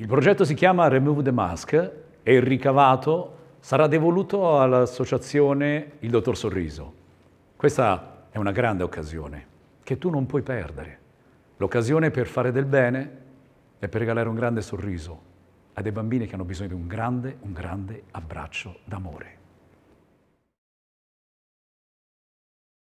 Il progetto si chiama Remove the Mask e il ricavato sarà devoluto all'associazione Il Dottor Sorriso. Questa è una grande occasione che tu non puoi perdere. L'occasione per fare del bene e per regalare un grande sorriso a dei bambini che hanno bisogno di un grande, un grande abbraccio d'amore.